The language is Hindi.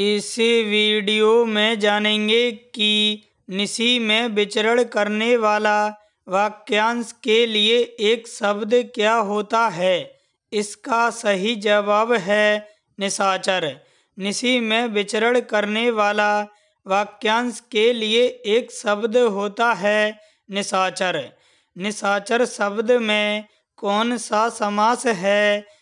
इस वीडियो में जानेंगे कि निसी में विचरण करने वाला वाक्यांश के लिए एक शब्द क्या होता है इसका सही जवाब है निशाचर निसी में विचरण करने वाला वाक्यांश के लिए एक शब्द होता है निशाचर निशाचर शब्द में कौन सा समास है